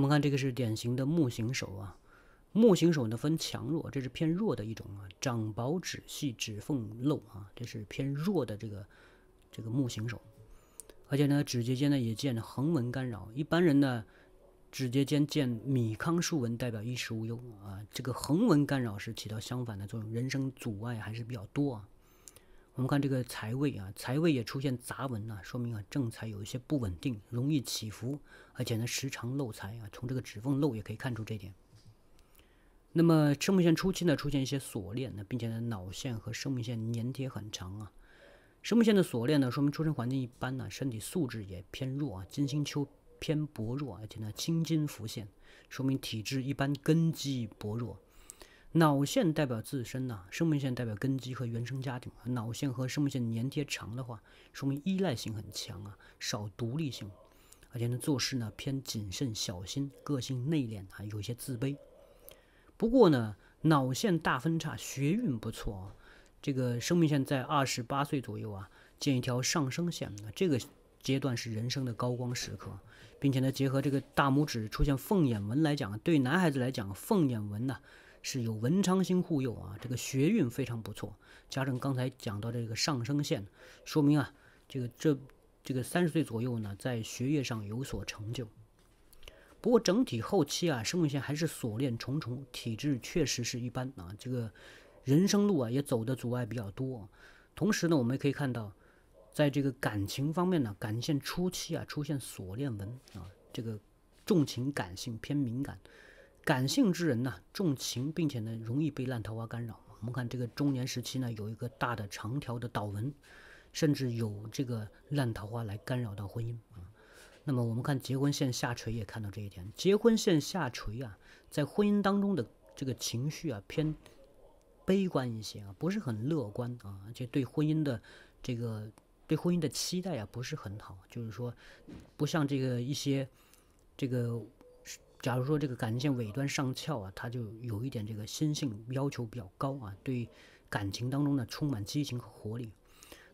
我们看这个是典型的木型手啊，木型手呢分强弱，这是偏弱的一种啊。掌薄指细，指缝漏啊，这是偏弱的这个这个木型手，而且呢，指节间呢也见横纹干扰。一般人呢，指节间见米糠竖纹代表衣食无忧啊，这个横纹干扰是起到相反的作用，人生阻碍还是比较多啊。我们看这个财位啊，财位也出现杂纹啊，说明啊正财有一些不稳定，容易起伏，而且呢时常漏财啊。从这个指缝漏也可以看出这点。那么生命线初期呢出现一些锁链呢，并且呢脑线和生命线粘贴很长啊。生命线的锁链呢说明出生环境一般呢，身体素质也偏弱啊，金星丘偏薄弱，而且呢青筋浮现，说明体质一般，根基薄弱。脑线代表自身呐，生命线代表根基和原生家庭。脑线和生命线粘贴长的话，说明依赖性很强啊，少独立性，而且呢做事呢偏谨慎小心，个性内敛啊，有些自卑。不过呢，脑线大分叉，学运不错啊。这个生命线在二十八岁左右啊，建一条上升线，那这个阶段是人生的高光时刻，并且呢，结合这个大拇指出现凤眼纹来讲，对男孩子来讲，凤眼纹呐。是有文昌星护佑啊，这个学运非常不错，加上刚才讲到这个上升线，说明啊，这个这这个三十岁左右呢，在学业上有所成就。不过整体后期啊，生命线还是锁链重重，体质确实是一般啊，这个人生路啊也走的阻碍比较多。同时呢，我们也可以看到，在这个感情方面呢，感情初期啊出现锁链纹啊，这个重情感性偏敏感。感性之人呢，重情，并且呢，容易被烂桃花干扰。我们看这个中年时期呢，有一个大的长条的岛纹，甚至有这个烂桃花来干扰到婚姻啊。那么我们看结婚线下垂，也看到这一点。结婚线下垂啊，在婚姻当中的这个情绪啊，偏悲观一些啊，不是很乐观啊，而且对婚姻的这个对婚姻的期待啊，不是很好，就是说，不像这个一些这个。假如说这个感情线尾端上翘啊，他就有一点这个心性要求比较高啊，对感情当中呢充满激情和活力。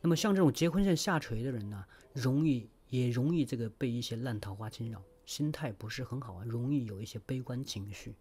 那么像这种结婚线下垂的人呢，容易也容易这个被一些烂桃花侵扰，心态不是很好啊，容易有一些悲观情绪。